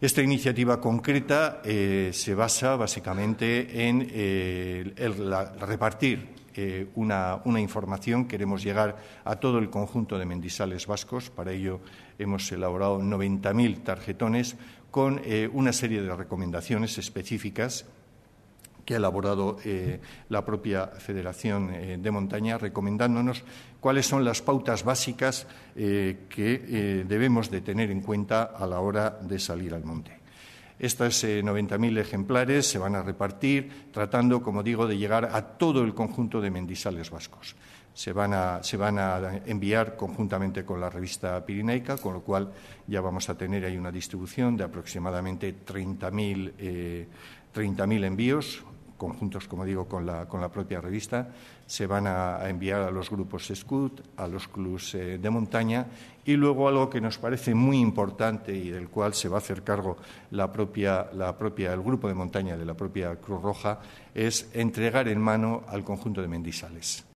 Esta iniciativa concreta eh, se basa básicamente en eh, repartir eh, una, una, información. Queremos llegar a todo el conjunto de mendizales vascos. Para ello hemos elaborado 90.000 tarjetones con una serie de recomendaciones específicas que ha elaborado eh, la propia Federación eh, de Montaña, recomendándonos cuáles son las pautas básicas eh, que debemos de tener en cuenta a la hora de salir al monte. Estos 90.000 ejemplares se van a repartir tratando, como digo, de llegar a todo el conjunto de mendizales vascos. Se van, a, se van a enviar conjuntamente con la revista Pirinaica, con lo cual ya vamos a tener ahí una distribución de aproximadamente 30.000 30.000 envíos, conjuntos, como digo, con la, con la propia revista, se van a, enviar a los grupos Scout, a los clubs eh, de montaña y luego algo que nos parece muy importante y del cual se va a hacer cargo la propia, la propia, el grupo de montaña de la propia Cruz Roja es entregar en mano al conjunto de mendizales.